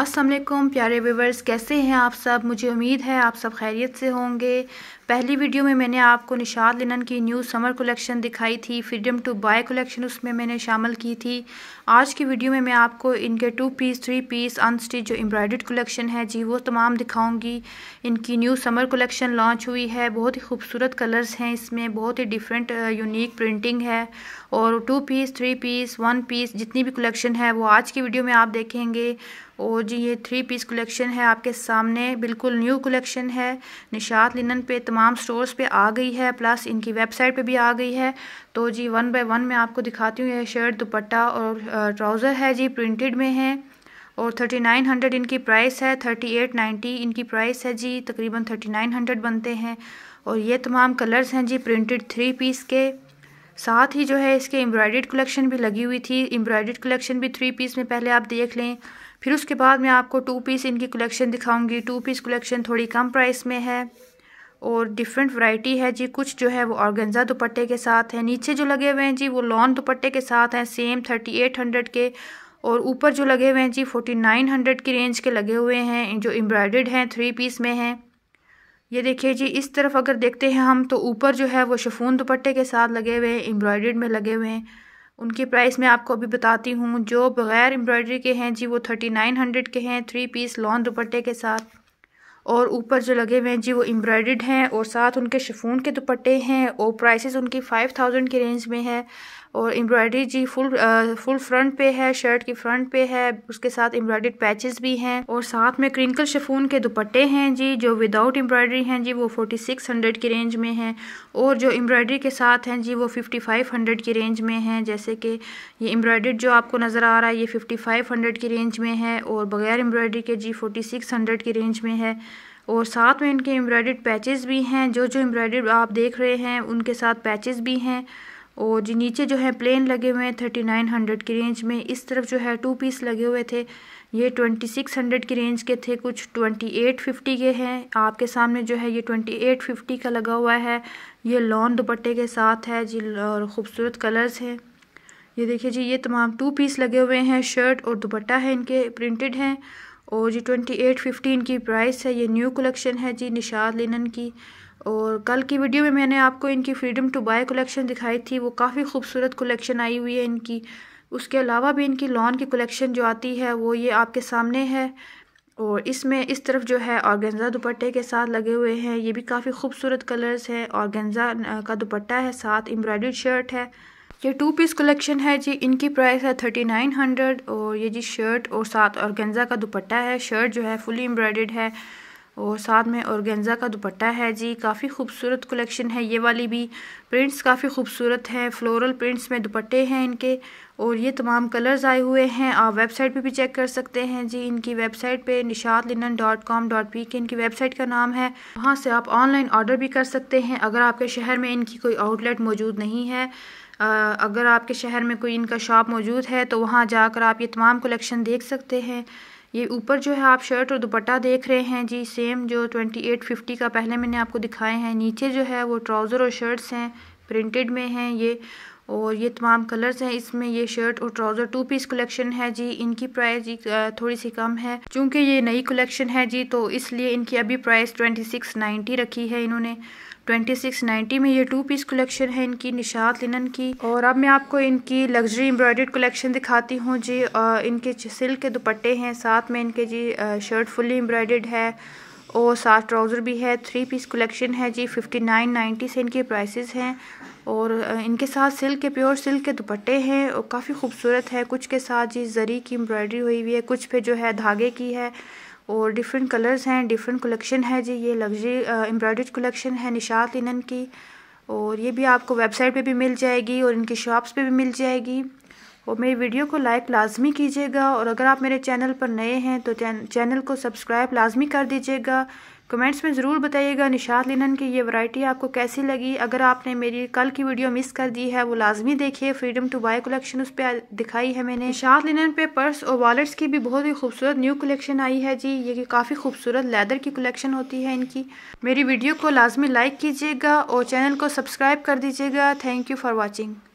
असलम प्यारे व्यूवर्स कैसे हैं आप सब मुझे उम्मीद है आप सब खैरियत से होंगे पहली वीडियो में मैंने आपको निशाद लिनन की न्यू समर कलेक्शन दिखाई थी फ्रीडम टू बाय कलेक्शन उसमें मैंने शामिल की थी आज की वीडियो में मैं आपको इनके two piece three piece unstitched जो एम्ब्रॉयड कलेक्शन है जी वो तमाम दिखाऊंगी इनकी न्यू समर कलेक्शन लॉन्च हुई है बहुत ही खूबसूरत कलर्स हैं इसमें बहुत ही डिफरेंट यूनिक प्रिंटिंग है और two piece three piece one piece जितनी भी कलेक्शन है वो आज की वीडियो में आप देखेंगे और जी ये थ्री पीस कलेक्शन है आपके सामने बिल्कुल न्यू कलेक्शन है निशात लिनन पे तमाम स्टोर्स पे आ गई है प्लस इनकी वेबसाइट पे भी आ गई है तो जी वन बाय वन मैं आपको दिखाती हूँ ये शर्ट दुपट्टा और ट्राउज़र है जी प्रिंटेड में है और थर्टी नाइन हंड्रेड इनकी प्राइस है थर्टी एट नाइन्टी इनकी प्राइस है जी तकरीबन थर्टी नाइन हंड्रेड बनते हैं और ये तमाम कलर्स हैं जी प्रिंटेड थ्री पीस के साथ ही जो है इसके एम्ब्रॉयड कलेक्शन भी लगी हुई थी एम्ब्रॉयड कलेक्शन भी थ्री पीस में पहले आप देख लें फिर उसके बाद मैं आपको टू पीस इनकी कलेक्शन दिखाऊंगी टू पीस कलेक्शन थोड़ी कम प्राइस में है और डिफरेंट वैरायटी है जी कुछ जो है वो ऑर्गेंजा दुपट्टे के साथ हैं नीचे जो लगे हुए हैं जी वो लॉन दुपट्टे के साथ हैं सेम थर्टी एट हंड्रेड के और ऊपर जो लगे हुए हैं जी फोर्टी नाइन हंड्रेड की रेंज के लगे हुए हैं जो एम्ब्रॉयड हैं थ्री पीस में हैं ये देखिए जी इस तरफ अगर देखते हैं हम तो ऊपर जो है वो शफून दुपट्टे के साथ लगे हुए हैं एम्ब्रॉयड्रीड में लगे हुए हैं उनकी प्राइस मैं आपको अभी बताती हूँ जो बग़ैर एम्ब्रॉयड्री के हैं जी वो थर्टी नाइन हंड्रेड के हैं थ्री पीस लॉन्ग दुपट्टे के साथ और ऊपर जो लगे हुए हैं जी वो एम्ब्रॉयड हैं और साथ उनके शिफोन के दुपट्टे हैं और प्राइसेस उनकी फ़ाइव थाउजेंड की रेंज में है और एम्ब्रॉयडरी जी फुल आ, फुल फ्रंट पे है शर्ट की फ्रंट पे है उसके साथ एम्ब्रॉयडर्ड पैचेस भी हैं और साथ में क्रिंकल शिफोन के दुपट्टे हैं जी जो विदाउट एम्ब्रॉयडरी हैं जी वो फोर्टी सिक्स हंड्रेड की रेंज में हैं और जो एम्ब्रॉयडरी के साथ हैं जी वो फिफ्टी फाइव हंड्रेड की रेंज में हैं जैसे कि ये एम्ब्रॉयडर्ड जो आपको नज़र आ रहा है ये फिफ्टी फाइव हंड्रेड की रेंज में है और बगैर एम्ब्रॉयडरी के जी फोर्टी सिक्स हंड्रेड की रेंज में है और साथ में इनके एम्ब्रॉयड पैचेस भी हैं जो जो एम्ब्रॉयड आप देख रहे हैं उनके साथ पैचेस भी हैं और जी नीचे जो है प्लेन लगे हुए हैं थर्टी नाइन हंड्रेड की रेंज में इस तरफ जो है टू पीस लगे हुए थे ये ट्वेंटी सिक्स हंड्रेड की रेंज के थे कुछ ट्वेंटी एट फिफ्टी के हैं आपके सामने जो है ये ट्वेंटी एट फिफ्टी का लगा हुआ है ये लॉन्ग दुपट्टे के साथ है जी और ख़ूबसूरत कलर्स हैं ये देखिए जी ये तमाम टू पीस लगे हुए हैं शर्ट और दुपट्टा है इनके प्रिंटेड हैं और जी ट्वेंटी एट फिफ्टीन की प्राइस है ये न्यू कलेक्शन है जी निशाद लिनन की और कल की वीडियो में मैंने आपको इनकी फ्रीडम टू बाय कलेक्शन दिखाई थी वो काफ़ी खूबसूरत कलेक्शन आई हुई है इनकी उसके अलावा भी इनकी लॉन की कलेक्शन जो आती है वो ये आपके सामने है और इसमें इस तरफ जो है ऑर्गेंजा दुपट्टे के साथ लगे हुए हैं ये भी काफ़ी खूबसूरत कलर्स हैं ऑर्गेंजा का दुपट्टा है साथ एम्ब्रॉयड शर्ट है ये टू पीस कलेक्शन है जी इनकी प्राइस है थर्टी नाइन हंड्रेड और ये जी शर्ट और साथ गेंजा का दुपट्टा है शर्ट जो है फुली एम्ब्रॉयडेड है और साथ में गेंजा का दुपट्टा है जी काफ़ी खूबसूरत कलेक्शन है ये वाली भी प्रिंट्स काफ़ी खूबसूरत हैं फ्लोरल प्रिंट्स में दुपट्टे हैं इनके और ये तमाम कलर्स आए हुए हैं आप वेबसाइट पे भी चेक कर सकते हैं जी इनकी वेबसाइट पे Nishat linen dot com dot P K इनकी वेबसाइट का नाम है वहाँ से आप ऑनलाइन ऑर्डर भी कर सकते हैं अगर आपके शहर में इनकी कोई आउटलेट मौजूद नहीं है अगर आपके शहर में कोई इनका शॉप मौजूद है तो वहाँ जाकर आप ये तमाम कलेक्शन देख सकते हैं ये ऊपर जो है आप शर्ट और दुपट्टा देख रहे हैं जी सेम जो ट्वेंटी एट फिफ्टी का पहले मैंने आपको दिखाए हैं नीचे जो है वो ट्राउज़र और शर्ट्स हैं प्रिंटेड में हैं ये और ये तमाम कलर्स हैं इसमें ये शर्ट और ट्राउज़र टू पीस कलेक्शन है जी इनकी प्राइस जी थोड़ी सी कम है चूँकि ये नई कलेक्शन है जी तो इसलिए इनकी अभी प्राइस ट्वेंटी सिक्स नाइन्टी रखी है इन्होंने ट्वेंटी सिक्स नाइन्टी में ये टू पीस कलेक्शन है इनकी निशात लिनन की और अब मैं आपको इनकी लग्जरी एम्ब्रॉयड कलेक्शन दिखाती हूँ जी आ, इनके सिल्क के दुपट्टे हैं साथ में इनके जी आ, शर्ट फुली एम्ब्रॉयड है और साथ ट्राउज़र भी है थ्री पीस कलेक्शन है जी फिफ्टी नाइन नाइन्टी से इनके प्राइसेस हैं और इनके साथ सिल्क के प्योर सिल्क के दुपट्टे हैं और काफ़ी खूबसूरत है कुछ के साथ जी जरी की एम्ब्रॉयडरी हुई हुई है कुछ पे जो है धागे की है और डिफरेंट कलर्स हैं डिफरेंट कलेक्शन है जी ये लग्जरी एम्ब्रॉयड कलेक्शन है निशात लिनन की और ये भी आपको वेबसाइट पे भी मिल जाएगी और इनकी शॉप्स पे भी मिल जाएगी और मेरी वीडियो को लाइक लाजमी कीजिएगा और अगर आप मेरे चैनल पर नए हैं तो चैनल को सब्सक्राइब लाजमी कर दीजिएगा कमेंट्स में ज़रूर बताइएगा निशात लिनन की ये वैरायटी आपको कैसी लगी अगर आपने मेरी कल की वीडियो मिस कर दी है वो लाजमी देखिए फ्रीडम टू बाय कलेक्शन उस पर दिखाई है मैंने निशात लिनन पे पर्स और वॉलेट्स की भी बहुत ही खूबसूरत न्यू कलेक्शन आई है जी ये काफ़ी खूबसूरत लेदर की कलेक्शन होती है इनकी मेरी वीडियो को लाजमी लाइक कीजिएगा और चैनल को सब्सक्राइब कर दीजिएगा थैंक यू फॉर वॉचिंग